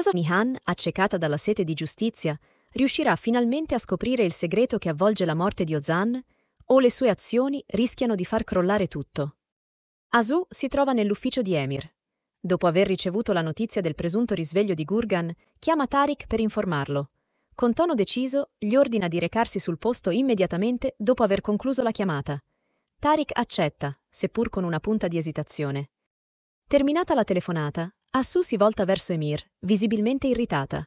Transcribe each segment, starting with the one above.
Cosa Nihan, accecata dalla sete di giustizia, riuscirà finalmente a scoprire il segreto che avvolge la morte di Ozan o le sue azioni rischiano di far crollare tutto? Asu si trova nell'ufficio di Emir. Dopo aver ricevuto la notizia del presunto risveglio di Gurgan, chiama Tariq per informarlo. Con tono deciso, gli ordina di recarsi sul posto immediatamente dopo aver concluso la chiamata. Tariq accetta, seppur con una punta di esitazione. Terminata la telefonata, Assu si volta verso Emir, visibilmente irritata.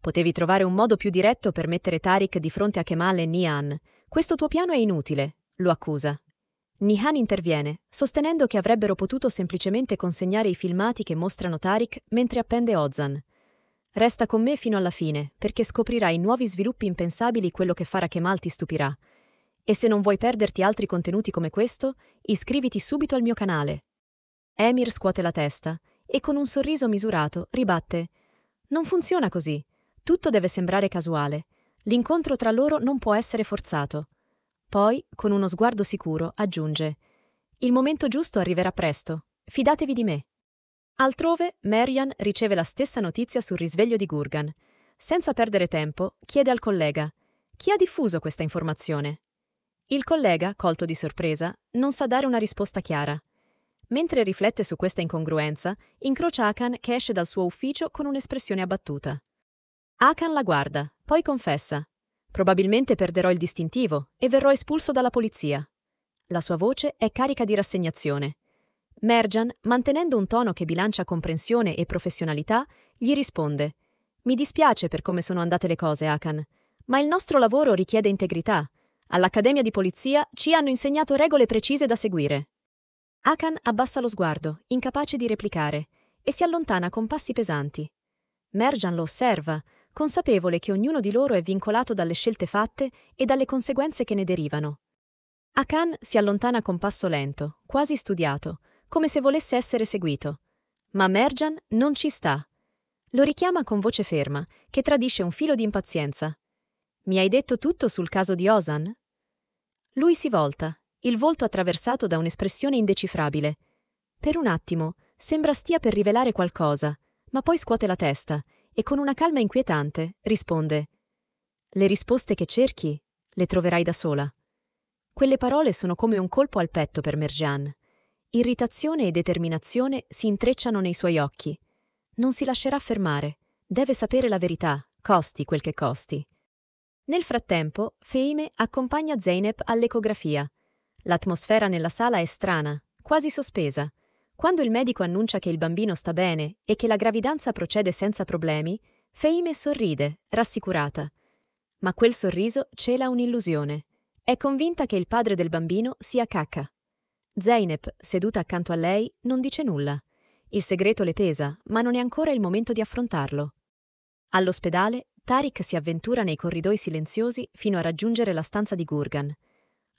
Potevi trovare un modo più diretto per mettere Tarik di fronte a Kemal e Nihan. Questo tuo piano è inutile, lo accusa. Nihan interviene, sostenendo che avrebbero potuto semplicemente consegnare i filmati che mostrano Tarik mentre appende Ozan. Resta con me fino alla fine, perché scoprirai nuovi sviluppi impensabili quello che farà Kemal ti stupirà. E se non vuoi perderti altri contenuti come questo, iscriviti subito al mio canale. Emir scuote la testa e con un sorriso misurato ribatte Non funziona così. Tutto deve sembrare casuale. L'incontro tra loro non può essere forzato. Poi, con uno sguardo sicuro, aggiunge Il momento giusto arriverà presto. Fidatevi di me. Altrove, Marian riceve la stessa notizia sul risveglio di Gurgan. Senza perdere tempo, chiede al collega Chi ha diffuso questa informazione? Il collega, colto di sorpresa, non sa dare una risposta chiara. Mentre riflette su questa incongruenza, incrocia Akan che esce dal suo ufficio con un'espressione abbattuta. Akan la guarda, poi confessa. Probabilmente perderò il distintivo e verrò espulso dalla polizia. La sua voce è carica di rassegnazione. Merjan, mantenendo un tono che bilancia comprensione e professionalità, gli risponde Mi dispiace per come sono andate le cose, Akan, ma il nostro lavoro richiede integrità. All'Accademia di Polizia ci hanno insegnato regole precise da seguire. Akan abbassa lo sguardo, incapace di replicare, e si allontana con passi pesanti. Merjan lo osserva, consapevole che ognuno di loro è vincolato dalle scelte fatte e dalle conseguenze che ne derivano. Akan si allontana con passo lento, quasi studiato, come se volesse essere seguito. Ma Merjan non ci sta. Lo richiama con voce ferma, che tradisce un filo di impazienza. Mi hai detto tutto sul caso di Ozan? Lui si volta il volto attraversato da un'espressione indecifrabile. Per un attimo sembra stia per rivelare qualcosa, ma poi scuote la testa e con una calma inquietante risponde Le risposte che cerchi le troverai da sola. Quelle parole sono come un colpo al petto per Merjan. Irritazione e determinazione si intrecciano nei suoi occhi. Non si lascerà fermare, deve sapere la verità, costi quel che costi. Nel frattempo, Feime accompagna Zeynep all'ecografia, L'atmosfera nella sala è strana, quasi sospesa. Quando il medico annuncia che il bambino sta bene e che la gravidanza procede senza problemi, Feime sorride, rassicurata. Ma quel sorriso cela un'illusione. È convinta che il padre del bambino sia Kaka. Zeynep, seduta accanto a lei, non dice nulla. Il segreto le pesa, ma non è ancora il momento di affrontarlo. All'ospedale, Tariq si avventura nei corridoi silenziosi fino a raggiungere la stanza di Gurgan.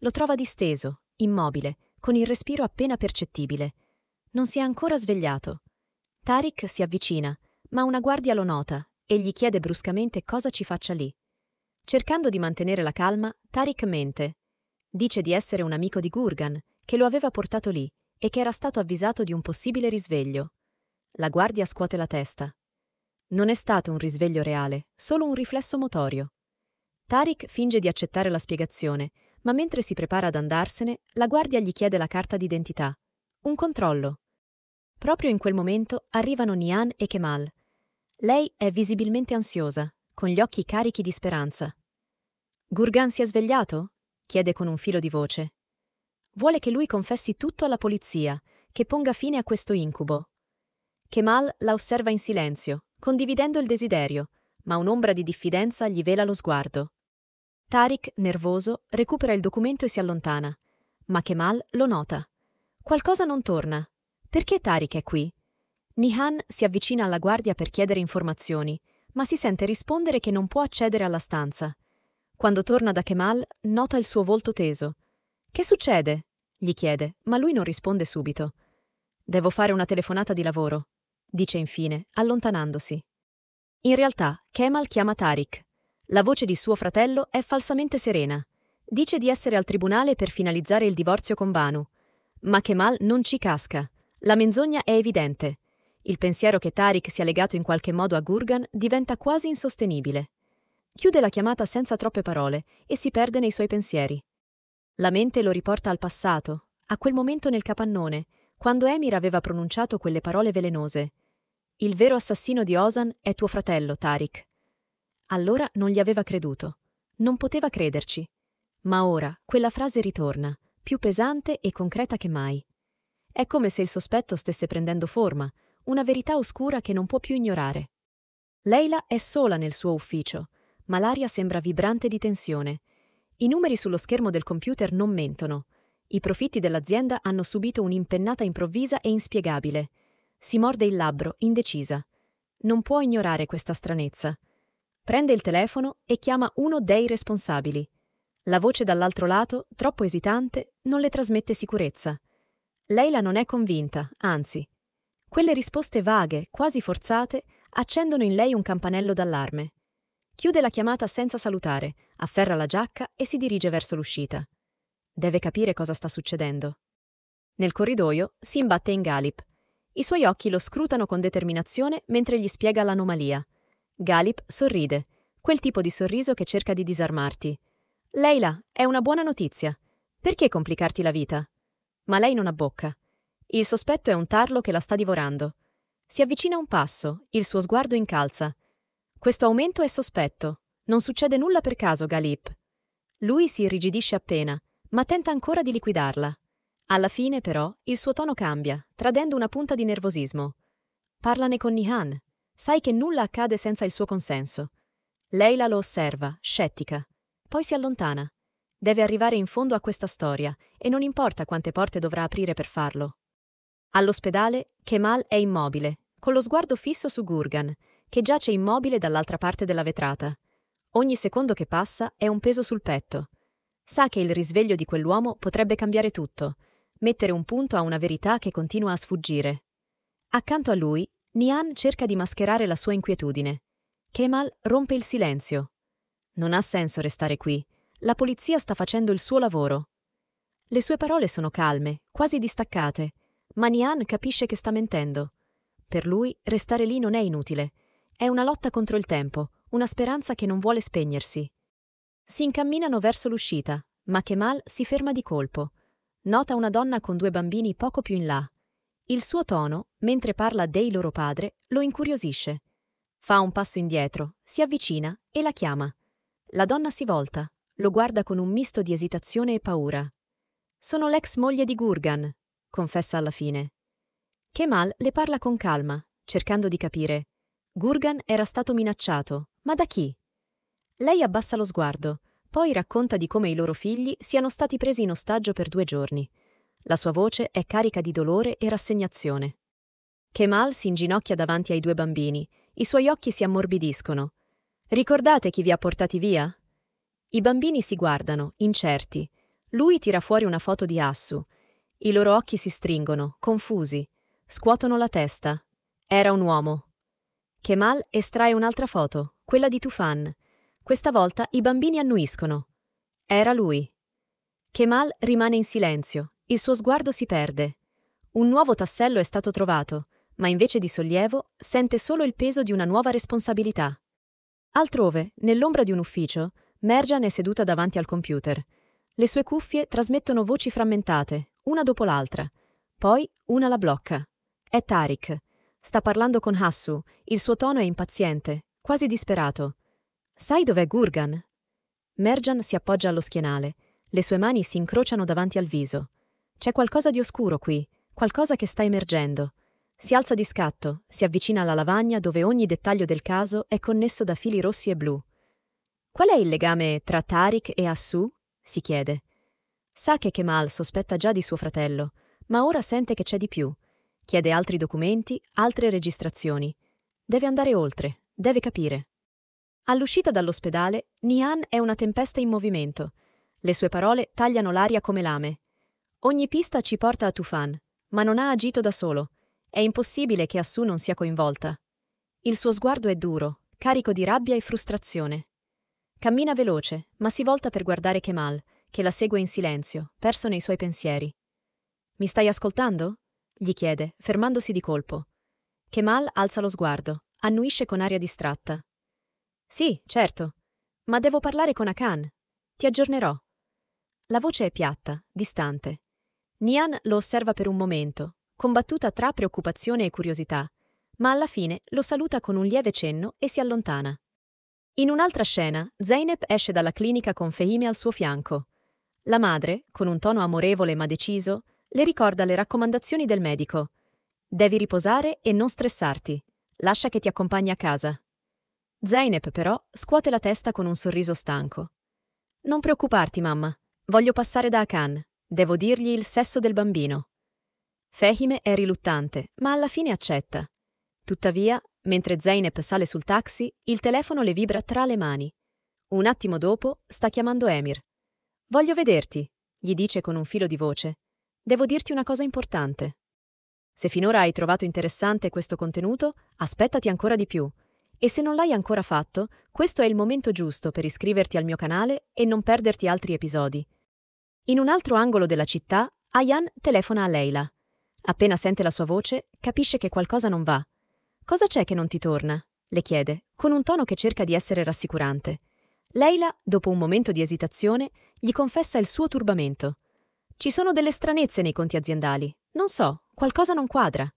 Lo trova disteso, immobile, con il respiro appena percettibile. Non si è ancora svegliato. Tarik si avvicina, ma una guardia lo nota e gli chiede bruscamente cosa ci faccia lì. Cercando di mantenere la calma, Tarik mente. Dice di essere un amico di Gurgan, che lo aveva portato lì e che era stato avvisato di un possibile risveglio. La guardia scuote la testa. Non è stato un risveglio reale, solo un riflesso motorio. Tarik finge di accettare la spiegazione, ma mentre si prepara ad andarsene, la guardia gli chiede la carta d'identità. Un controllo. Proprio in quel momento arrivano Nian e Kemal. Lei è visibilmente ansiosa, con gli occhi carichi di speranza. Gurgan si è svegliato? chiede con un filo di voce. Vuole che lui confessi tutto alla polizia, che ponga fine a questo incubo. Kemal la osserva in silenzio, condividendo il desiderio, ma un'ombra di diffidenza gli vela lo sguardo. Tariq, nervoso, recupera il documento e si allontana, ma Kemal lo nota. Qualcosa non torna. Perché Tariq è qui? Nihan si avvicina alla guardia per chiedere informazioni, ma si sente rispondere che non può accedere alla stanza. Quando torna da Kemal, nota il suo volto teso. Che succede? gli chiede, ma lui non risponde subito. Devo fare una telefonata di lavoro, dice infine, allontanandosi. In realtà, Kemal chiama Tariq, la voce di suo fratello è falsamente serena. Dice di essere al tribunale per finalizzare il divorzio con Banu. Ma Kemal non ci casca. La menzogna è evidente. Il pensiero che Tariq sia legato in qualche modo a Gurgan diventa quasi insostenibile. Chiude la chiamata senza troppe parole e si perde nei suoi pensieri. La mente lo riporta al passato, a quel momento nel capannone, quando Emir aveva pronunciato quelle parole velenose. Il vero assassino di Osan è tuo fratello, Tariq. Allora non gli aveva creduto. Non poteva crederci. Ma ora quella frase ritorna, più pesante e concreta che mai. È come se il sospetto stesse prendendo forma, una verità oscura che non può più ignorare. Leila è sola nel suo ufficio, ma l'aria sembra vibrante di tensione. I numeri sullo schermo del computer non mentono. I profitti dell'azienda hanno subito un'impennata improvvisa e inspiegabile. Si morde il labbro, indecisa. Non può ignorare questa stranezza. Prende il telefono e chiama uno dei responsabili. La voce dall'altro lato, troppo esitante, non le trasmette sicurezza. Leila non è convinta, anzi. Quelle risposte vaghe, quasi forzate, accendono in lei un campanello d'allarme. Chiude la chiamata senza salutare, afferra la giacca e si dirige verso l'uscita. Deve capire cosa sta succedendo. Nel corridoio si imbatte in Galip. I suoi occhi lo scrutano con determinazione mentre gli spiega l'anomalia – Galip sorride, quel tipo di sorriso che cerca di disarmarti. Leila, è una buona notizia. Perché complicarti la vita? Ma lei non ha bocca. Il sospetto è un tarlo che la sta divorando. Si avvicina un passo, il suo sguardo incalza. Questo aumento è sospetto. Non succede nulla per caso, Galip. Lui si irrigidisce appena, ma tenta ancora di liquidarla. Alla fine, però, il suo tono cambia, tradendo una punta di nervosismo. Parlane con Nihan. Sai che nulla accade senza il suo consenso. Leila lo osserva, scettica, poi si allontana. Deve arrivare in fondo a questa storia e non importa quante porte dovrà aprire per farlo. All'ospedale, Kemal è immobile, con lo sguardo fisso su Gurgan, che giace immobile dall'altra parte della vetrata. Ogni secondo che passa è un peso sul petto. Sa che il risveglio di quell'uomo potrebbe cambiare tutto, mettere un punto a una verità che continua a sfuggire. Accanto a lui, Nian cerca di mascherare la sua inquietudine. Kemal rompe il silenzio. Non ha senso restare qui. La polizia sta facendo il suo lavoro. Le sue parole sono calme, quasi distaccate, ma Nian capisce che sta mentendo. Per lui restare lì non è inutile. È una lotta contro il tempo, una speranza che non vuole spegnersi. Si incamminano verso l'uscita, ma Kemal si ferma di colpo. Nota una donna con due bambini poco più in là. Il suo tono, mentre parla dei loro padre, lo incuriosisce. Fa un passo indietro, si avvicina e la chiama. La donna si volta, lo guarda con un misto di esitazione e paura. Sono l'ex moglie di Gurgan, confessa alla fine. Kemal le parla con calma, cercando di capire. Gurgan era stato minacciato, ma da chi? Lei abbassa lo sguardo, poi racconta di come i loro figli siano stati presi in ostaggio per due giorni. La sua voce è carica di dolore e rassegnazione. Kemal si inginocchia davanti ai due bambini, i suoi occhi si ammorbidiscono. Ricordate chi vi ha portati via? I bambini si guardano, incerti. Lui tira fuori una foto di Assu. I loro occhi si stringono, confusi. Scuotono la testa. Era un uomo. Kemal estrae un'altra foto, quella di Tufan. Questa volta i bambini annuiscono. Era lui. Kemal rimane in silenzio, il suo sguardo si perde. Un nuovo tassello è stato trovato, ma invece di sollievo sente solo il peso di una nuova responsabilità. Altrove, nell'ombra di un ufficio, Merjan è seduta davanti al computer. Le sue cuffie trasmettono voci frammentate, una dopo l'altra. Poi una la blocca. È Tarik. Sta parlando con Hassu, il suo tono è impaziente, quasi disperato. Sai dov'è Gurgan? Merjan si appoggia allo schienale, le sue mani si incrociano davanti al viso. C'è qualcosa di oscuro qui, qualcosa che sta emergendo. Si alza di scatto, si avvicina alla lavagna dove ogni dettaglio del caso è connesso da fili rossi e blu. Qual è il legame tra Tariq e Assu? si chiede. Sa che Kemal sospetta già di suo fratello, ma ora sente che c'è di più. Chiede altri documenti, altre registrazioni. Deve andare oltre, deve capire. All'uscita dall'ospedale, Nian è una tempesta in movimento. Le sue parole tagliano l'aria come lame. Ogni pista ci porta a Tufan, ma non ha agito da solo. È impossibile che Assu non sia coinvolta. Il suo sguardo è duro, carico di rabbia e frustrazione. Cammina veloce, ma si volta per guardare Kemal, che la segue in silenzio, perso nei suoi pensieri. Mi stai ascoltando? gli chiede, fermandosi di colpo. Kemal alza lo sguardo, annuisce con aria distratta. Sì, certo, ma devo parlare con Akan. Ti aggiornerò. La voce è piatta, distante. Nian lo osserva per un momento, combattuta tra preoccupazione e curiosità, ma alla fine lo saluta con un lieve cenno e si allontana. In un'altra scena, Zeynep esce dalla clinica con Fehime al suo fianco. La madre, con un tono amorevole ma deciso, le ricorda le raccomandazioni del medico. Devi riposare e non stressarti. Lascia che ti accompagni a casa. Zeynep, però, scuote la testa con un sorriso stanco. Non preoccuparti, mamma. Voglio passare da Akan. Devo dirgli il sesso del bambino. Fehime è riluttante, ma alla fine accetta. Tuttavia, mentre Zeynep sale sul taxi, il telefono le vibra tra le mani. Un attimo dopo sta chiamando Emir. Voglio vederti, gli dice con un filo di voce. Devo dirti una cosa importante. Se finora hai trovato interessante questo contenuto, aspettati ancora di più. E se non l'hai ancora fatto, questo è il momento giusto per iscriverti al mio canale e non perderti altri episodi. In un altro angolo della città, Ayan telefona a Leila. Appena sente la sua voce, capisce che qualcosa non va. Cosa c'è che non ti torna? le chiede, con un tono che cerca di essere rassicurante. Leila, dopo un momento di esitazione, gli confessa il suo turbamento. Ci sono delle stranezze nei conti aziendali. Non so, qualcosa non quadra.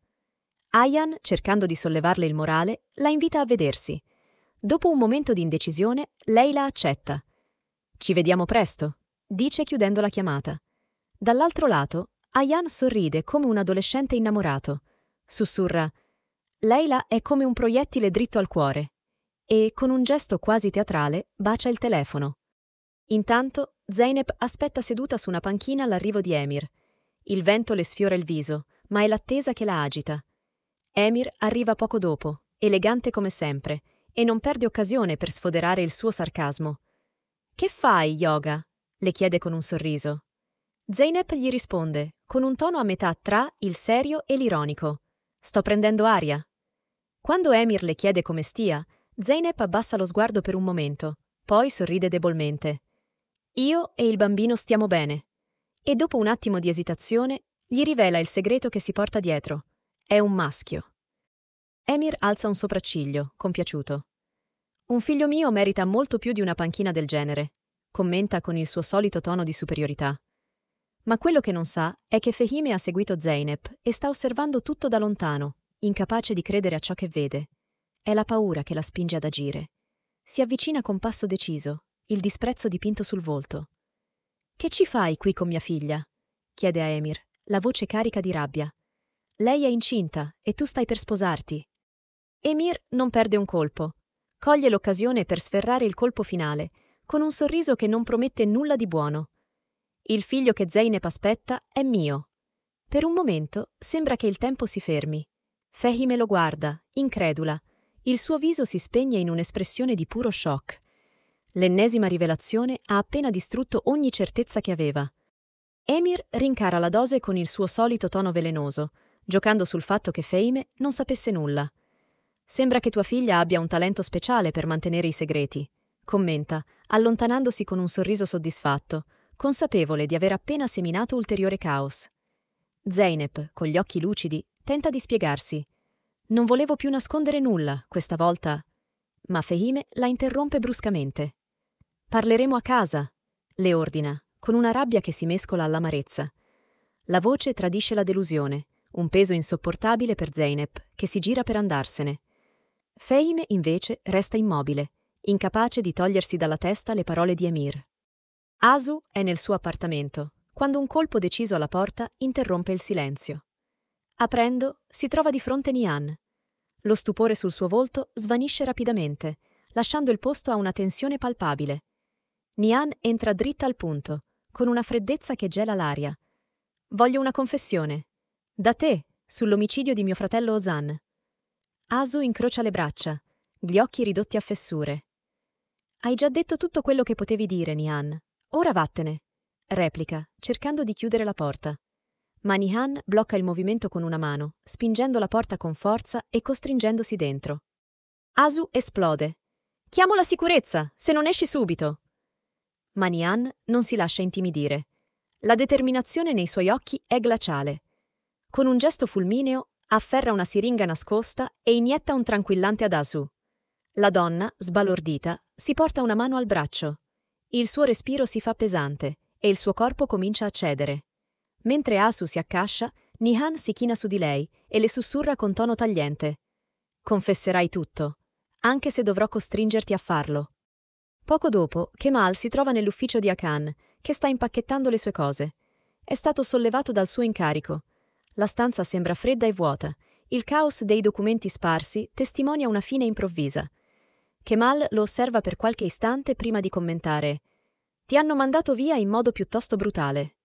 Ayan, cercando di sollevarle il morale, la invita a vedersi. Dopo un momento di indecisione, Leila accetta. Ci vediamo presto, dice chiudendo la chiamata. Dall'altro lato, Ayan sorride come un adolescente innamorato. Sussurra: Leila è come un proiettile dritto al cuore. E con un gesto quasi teatrale bacia il telefono. Intanto, Zeynep aspetta seduta su una panchina l'arrivo di Emir. Il vento le sfiora il viso, ma è l'attesa che la agita. Emir arriva poco dopo, elegante come sempre, e non perde occasione per sfoderare il suo sarcasmo. Che fai, Yoga? le chiede con un sorriso. Zeynep gli risponde, con un tono a metà tra il serio e l'ironico. Sto prendendo aria. Quando Emir le chiede come stia, Zeynep abbassa lo sguardo per un momento, poi sorride debolmente. Io e il bambino stiamo bene. E dopo un attimo di esitazione, gli rivela il segreto che si porta dietro. È un maschio. Emir alza un sopracciglio, compiaciuto. Un figlio mio merita molto più di una panchina del genere commenta con il suo solito tono di superiorità. Ma quello che non sa è che Fehime ha seguito Zeynep e sta osservando tutto da lontano, incapace di credere a ciò che vede. È la paura che la spinge ad agire. Si avvicina con passo deciso, il disprezzo dipinto sul volto. Che ci fai qui con mia figlia? chiede a Emir, la voce carica di rabbia. Lei è incinta e tu stai per sposarti. Emir non perde un colpo. Coglie l'occasione per sferrare il colpo finale con un sorriso che non promette nulla di buono. Il figlio che Zeynep aspetta è mio. Per un momento sembra che il tempo si fermi. Fehime lo guarda, incredula. Il suo viso si spegne in un'espressione di puro shock. L'ennesima rivelazione ha appena distrutto ogni certezza che aveva. Emir rincara la dose con il suo solito tono velenoso, giocando sul fatto che Fehime non sapesse nulla. Sembra che tua figlia abbia un talento speciale per mantenere i segreti. Commenta, allontanandosi con un sorriso soddisfatto, consapevole di aver appena seminato ulteriore caos. Zeynep, con gli occhi lucidi, tenta di spiegarsi. Non volevo più nascondere nulla, questa volta. Ma Fehime la interrompe bruscamente. Parleremo a casa, le ordina, con una rabbia che si mescola all'amarezza. La voce tradisce la delusione, un peso insopportabile per Zeynep, che si gira per andarsene. Fehime, invece, resta immobile, incapace di togliersi dalla testa le parole di Emir. Asu è nel suo appartamento, quando un colpo deciso alla porta interrompe il silenzio. Aprendo, si trova di fronte Nian. Lo stupore sul suo volto svanisce rapidamente, lasciando il posto a una tensione palpabile. Nian entra dritta al punto, con una freddezza che gela l'aria. Voglio una confessione. Da te, sull'omicidio di mio fratello Ozan. Asu incrocia le braccia, gli occhi ridotti a fessure. Hai già detto tutto quello che potevi dire, Nihan. Ora vattene, replica, cercando di chiudere la porta. Ma Nihan blocca il movimento con una mano, spingendo la porta con forza e costringendosi dentro. Asu esplode. Chiamo la sicurezza, se non esci subito. Ma Nihan non si lascia intimidire. La determinazione nei suoi occhi è glaciale. Con un gesto fulmineo afferra una siringa nascosta e inietta un tranquillante ad Asu. La donna, sbalordita, si porta una mano al braccio. Il suo respiro si fa pesante e il suo corpo comincia a cedere. Mentre Asu si accascia, Nihan si china su di lei e le sussurra con tono tagliente. Confesserai tutto, anche se dovrò costringerti a farlo. Poco dopo, Kemal si trova nell'ufficio di Akan, che sta impacchettando le sue cose. È stato sollevato dal suo incarico. La stanza sembra fredda e vuota. Il caos dei documenti sparsi testimonia una fine improvvisa. Kemal lo osserva per qualche istante prima di commentare. Ti hanno mandato via in modo piuttosto brutale.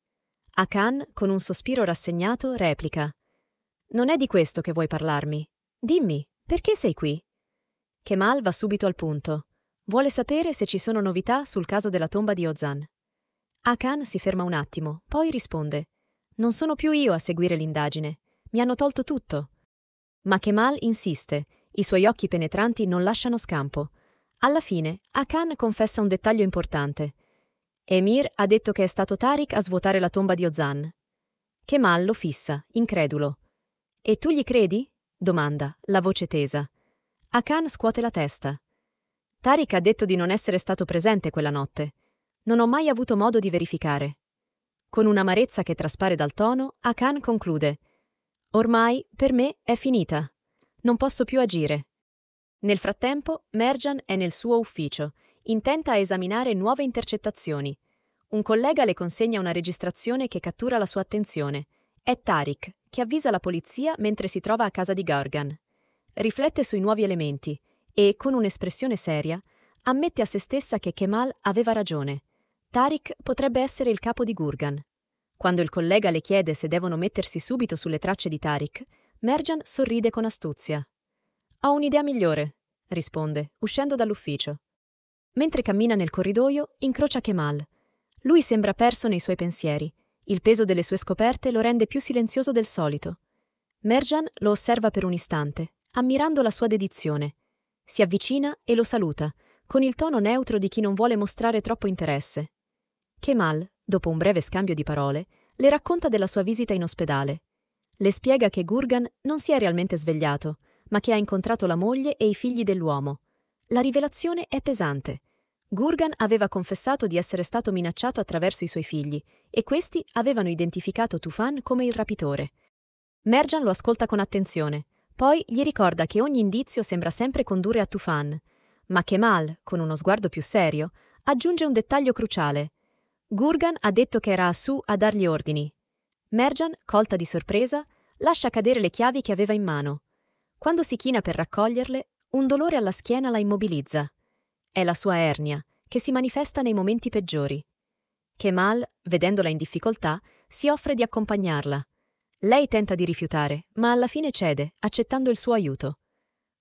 Akan, con un sospiro rassegnato, replica. Non è di questo che vuoi parlarmi. Dimmi, perché sei qui? Kemal va subito al punto. Vuole sapere se ci sono novità sul caso della tomba di Ozan. Akan si ferma un attimo, poi risponde. Non sono più io a seguire l'indagine. Mi hanno tolto tutto. Ma Kemal insiste i suoi occhi penetranti non lasciano scampo. Alla fine, Akan confessa un dettaglio importante. Emir ha detto che è stato Tariq a svuotare la tomba di Ozan. Kemal lo fissa, incredulo. E tu gli credi? domanda, la voce tesa. Akan scuote la testa. Tariq ha detto di non essere stato presente quella notte. Non ho mai avuto modo di verificare. Con un'amarezza che traspare dal tono, Akan conclude: Ormai, per me, è finita. Non posso più agire. Nel frattempo, Merjan è nel suo ufficio, intenta a esaminare nuove intercettazioni. Un collega le consegna una registrazione che cattura la sua attenzione. È Tariq, che avvisa la polizia mentre si trova a casa di Gargan. Riflette sui nuovi elementi e, con un'espressione seria, ammette a se stessa che Kemal aveva ragione. Tariq potrebbe essere il capo di Gurgan. Quando il collega le chiede se devono mettersi subito sulle tracce di Tariq, Merjan sorride con astuzia. Ho un'idea migliore, risponde, uscendo dall'ufficio. Mentre cammina nel corridoio, incrocia Kemal. Lui sembra perso nei suoi pensieri. Il peso delle sue scoperte lo rende più silenzioso del solito. Merjan lo osserva per un istante, ammirando la sua dedizione. Si avvicina e lo saluta, con il tono neutro di chi non vuole mostrare troppo interesse. Kemal, dopo un breve scambio di parole, le racconta della sua visita in ospedale le spiega che Gurgan non si è realmente svegliato, ma che ha incontrato la moglie e i figli dell'uomo. La rivelazione è pesante. Gurgan aveva confessato di essere stato minacciato attraverso i suoi figli e questi avevano identificato Tufan come il rapitore. Merjan lo ascolta con attenzione, poi gli ricorda che ogni indizio sembra sempre condurre a Tufan, ma Kemal, con uno sguardo più serio, aggiunge un dettaglio cruciale. Gurgan ha detto che era Asu a dargli ordini Merjan, colta di sorpresa, lascia cadere le chiavi che aveva in mano. Quando si china per raccoglierle, un dolore alla schiena la immobilizza. È la sua ernia, che si manifesta nei momenti peggiori. Kemal, vedendola in difficoltà, si offre di accompagnarla. Lei tenta di rifiutare, ma alla fine cede, accettando il suo aiuto.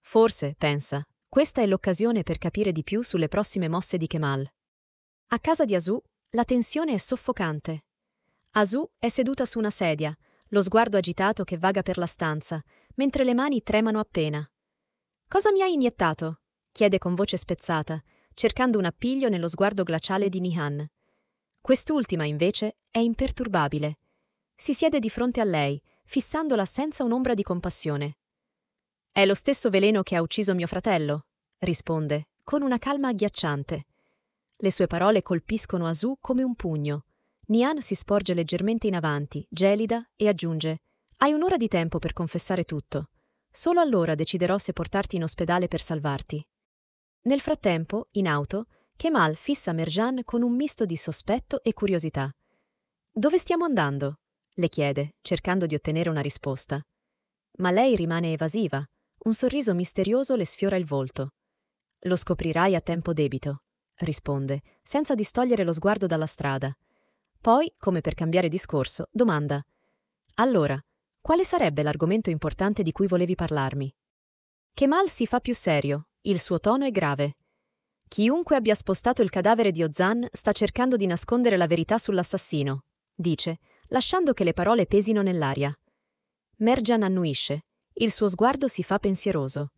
Forse, pensa, questa è l'occasione per capire di più sulle prossime mosse di Kemal. A casa di Asu, la tensione è soffocante. Asu è seduta su una sedia, lo sguardo agitato che vaga per la stanza, mentre le mani tremano appena. Cosa mi hai iniettato? chiede con voce spezzata, cercando un appiglio nello sguardo glaciale di Nihan. Quest'ultima, invece, è imperturbabile. Si siede di fronte a lei, fissandola senza un'ombra di compassione. È lo stesso veleno che ha ucciso mio fratello, risponde, con una calma agghiacciante. Le sue parole colpiscono Asu come un pugno, Nian si sporge leggermente in avanti, gelida, e aggiunge Hai un'ora di tempo per confessare tutto. Solo allora deciderò se portarti in ospedale per salvarti. Nel frattempo, in auto, Kemal fissa Merjan con un misto di sospetto e curiosità. Dove stiamo andando? le chiede, cercando di ottenere una risposta. Ma lei rimane evasiva, un sorriso misterioso le sfiora il volto. Lo scoprirai a tempo debito, risponde, senza distogliere lo sguardo dalla strada. Poi, come per cambiare discorso, domanda Allora, quale sarebbe l'argomento importante di cui volevi parlarmi? Kemal si fa più serio, il suo tono è grave. Chiunque abbia spostato il cadavere di Ozan sta cercando di nascondere la verità sull'assassino, dice, lasciando che le parole pesino nell'aria. Merjan annuisce, il suo sguardo si fa pensieroso.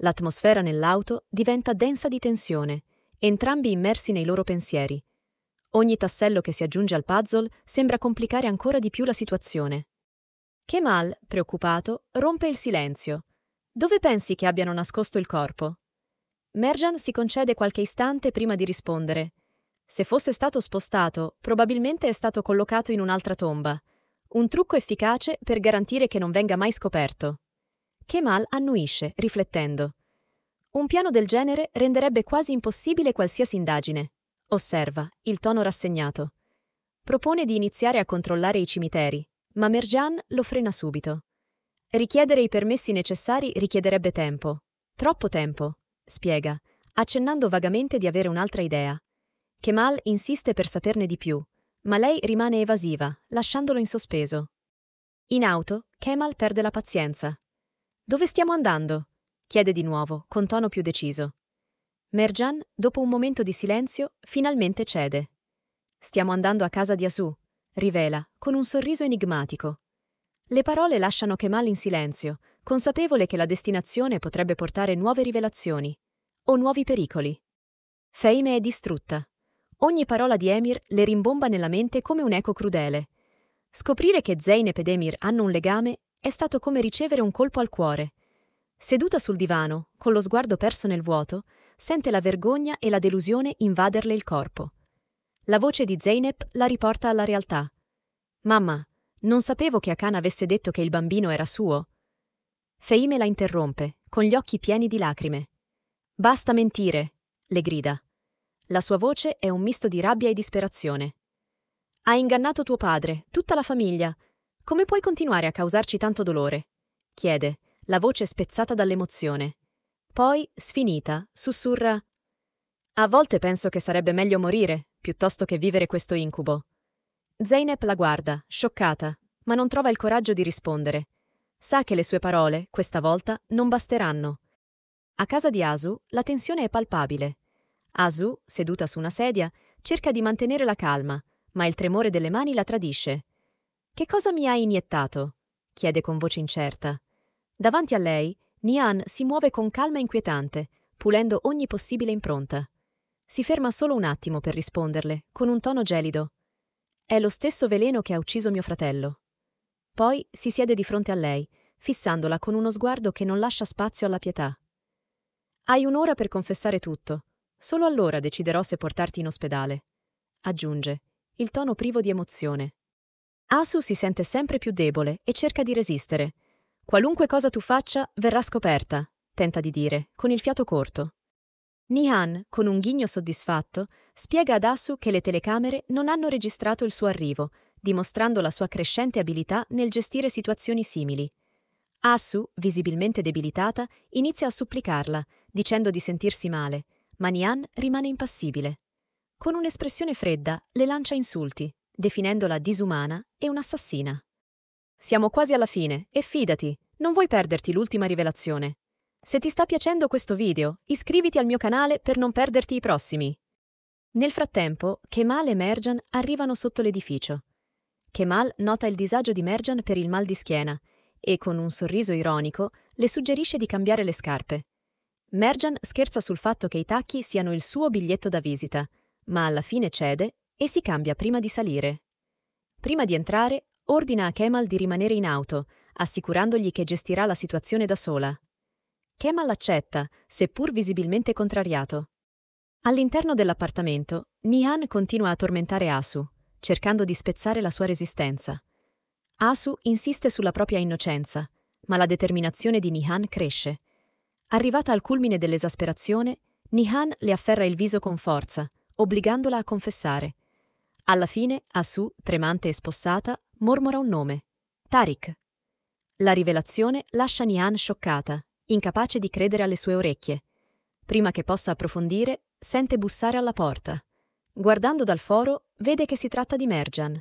L'atmosfera nell'auto diventa densa di tensione, entrambi immersi nei loro pensieri, Ogni tassello che si aggiunge al puzzle sembra complicare ancora di più la situazione. Kemal, preoccupato, rompe il silenzio. Dove pensi che abbiano nascosto il corpo? Merjan si concede qualche istante prima di rispondere. Se fosse stato spostato, probabilmente è stato collocato in un'altra tomba. Un trucco efficace per garantire che non venga mai scoperto. Kemal annuisce, riflettendo. Un piano del genere renderebbe quasi impossibile qualsiasi indagine. Osserva, il tono rassegnato. Propone di iniziare a controllare i cimiteri, ma Merjan lo frena subito. Richiedere i permessi necessari richiederebbe tempo. Troppo tempo, spiega, accennando vagamente di avere un'altra idea. Kemal insiste per saperne di più, ma lei rimane evasiva, lasciandolo in sospeso. In auto, Kemal perde la pazienza. Dove stiamo andando? chiede di nuovo, con tono più deciso. Merjan, dopo un momento di silenzio, finalmente cede. Stiamo andando a casa di Asu, rivela, con un sorriso enigmatico. Le parole lasciano Kemal in silenzio, consapevole che la destinazione potrebbe portare nuove rivelazioni o nuovi pericoli. Feime è distrutta. Ogni parola di Emir le rimbomba nella mente come un eco crudele. Scoprire che Zeynep ed Emir hanno un legame è stato come ricevere un colpo al cuore. Seduta sul divano, con lo sguardo perso nel vuoto, sente la vergogna e la delusione invaderle il corpo. La voce di Zeynep la riporta alla realtà. Mamma, non sapevo che Akan avesse detto che il bambino era suo. Feime la interrompe, con gli occhi pieni di lacrime. Basta mentire, le grida. La sua voce è un misto di rabbia e disperazione. Hai ingannato tuo padre, tutta la famiglia. Come puoi continuare a causarci tanto dolore? chiede, la voce spezzata dall'emozione. Poi, sfinita, sussurra A volte penso che sarebbe meglio morire, piuttosto che vivere questo incubo. Zeynep la guarda, scioccata, ma non trova il coraggio di rispondere. Sa che le sue parole, questa volta, non basteranno. A casa di Asu la tensione è palpabile. Asu, seduta su una sedia, cerca di mantenere la calma, ma il tremore delle mani la tradisce. Che cosa mi hai iniettato? chiede con voce incerta. Davanti a lei, Nian si muove con calma inquietante, pulendo ogni possibile impronta. Si ferma solo un attimo per risponderle, con un tono gelido. È lo stesso veleno che ha ucciso mio fratello. Poi si siede di fronte a lei, fissandola con uno sguardo che non lascia spazio alla pietà. Hai un'ora per confessare tutto. Solo allora deciderò se portarti in ospedale. Aggiunge, il tono privo di emozione. Asu si sente sempre più debole e cerca di resistere, Qualunque cosa tu faccia verrà scoperta, tenta di dire, con il fiato corto. Nihan, con un ghigno soddisfatto, spiega ad Asu che le telecamere non hanno registrato il suo arrivo, dimostrando la sua crescente abilità nel gestire situazioni simili. Asu, visibilmente debilitata, inizia a supplicarla, dicendo di sentirsi male, ma Nihan rimane impassibile. Con un'espressione fredda le lancia insulti, definendola disumana e un'assassina. Siamo quasi alla fine e fidati, non vuoi perderti l'ultima rivelazione. Se ti sta piacendo questo video, iscriviti al mio canale per non perderti i prossimi. Nel frattempo, Kemal e Merjan arrivano sotto l'edificio. Kemal nota il disagio di Merjan per il mal di schiena e, con un sorriso ironico, le suggerisce di cambiare le scarpe. Merjan scherza sul fatto che i tacchi siano il suo biglietto da visita, ma alla fine cede e si cambia prima di salire. Prima di entrare, ordina a Kemal di rimanere in auto, assicurandogli che gestirà la situazione da sola. Kemal accetta, seppur visibilmente contrariato. All'interno dell'appartamento, Nihan continua a tormentare Asu, cercando di spezzare la sua resistenza. Asu insiste sulla propria innocenza, ma la determinazione di Nihan cresce. Arrivata al culmine dell'esasperazione, Nihan le afferra il viso con forza, obbligandola a confessare. Alla fine, Asu, tremante e spossata, Mormora un nome. Tarik. La rivelazione lascia Nian scioccata, incapace di credere alle sue orecchie. Prima che possa approfondire, sente bussare alla porta. Guardando dal foro, vede che si tratta di Merjan.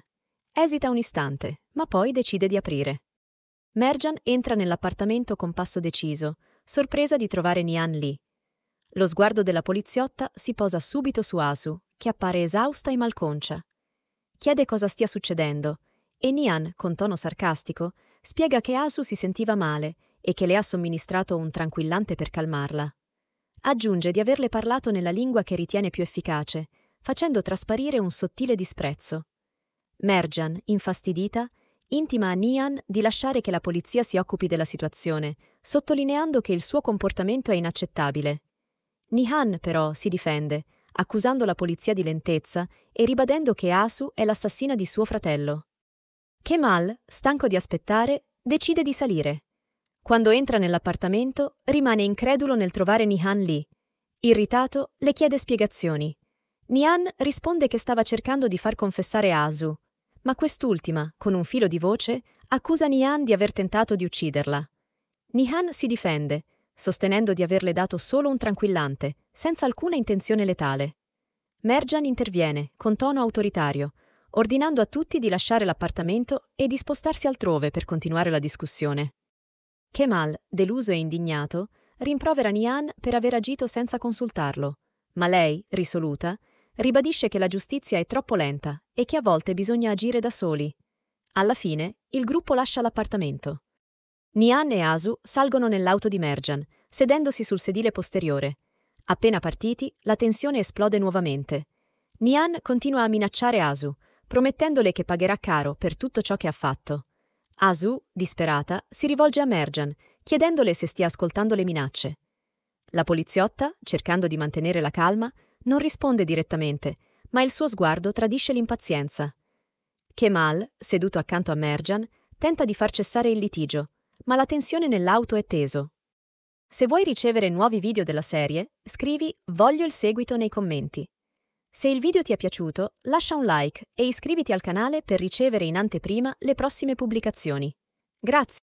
Esita un istante, ma poi decide di aprire. Merjan entra nell'appartamento con passo deciso, sorpresa di trovare Nian lì. Lo sguardo della poliziotta si posa subito su Asu, che appare esausta e malconcia. Chiede cosa stia succedendo, e Nian, con tono sarcastico, spiega che Asu si sentiva male e che le ha somministrato un tranquillante per calmarla. Aggiunge di averle parlato nella lingua che ritiene più efficace, facendo trasparire un sottile disprezzo. Merjan, infastidita, intima a Nian di lasciare che la polizia si occupi della situazione, sottolineando che il suo comportamento è inaccettabile. Nihan, però, si difende, accusando la polizia di lentezza e ribadendo che Asu è l'assassina di suo fratello. Kemal, stanco di aspettare, decide di salire. Quando entra nell'appartamento, rimane incredulo nel trovare Nihan lì. Irritato, le chiede spiegazioni. Nihan risponde che stava cercando di far confessare Asu, ma quest'ultima, con un filo di voce, accusa Nihan di aver tentato di ucciderla. Nihan si difende, sostenendo di averle dato solo un tranquillante, senza alcuna intenzione letale. Merjan interviene, con tono autoritario, ordinando a tutti di lasciare l'appartamento e di spostarsi altrove per continuare la discussione. Kemal, deluso e indignato, rimprovera Nian per aver agito senza consultarlo, ma lei, risoluta, ribadisce che la giustizia è troppo lenta e che a volte bisogna agire da soli. Alla fine, il gruppo lascia l'appartamento. Nian e Asu salgono nell'auto di Merjan, sedendosi sul sedile posteriore. Appena partiti, la tensione esplode nuovamente. Nian continua a minacciare Asu, promettendole che pagherà caro per tutto ciò che ha fatto. Asu, disperata, si rivolge a Merjan, chiedendole se stia ascoltando le minacce. La poliziotta, cercando di mantenere la calma, non risponde direttamente, ma il suo sguardo tradisce l'impazienza. Kemal, seduto accanto a Merjan, tenta di far cessare il litigio, ma la tensione nell'auto è teso. Se vuoi ricevere nuovi video della serie, scrivi Voglio il seguito nei commenti. Se il video ti è piaciuto, lascia un like e iscriviti al canale per ricevere in anteprima le prossime pubblicazioni. Grazie!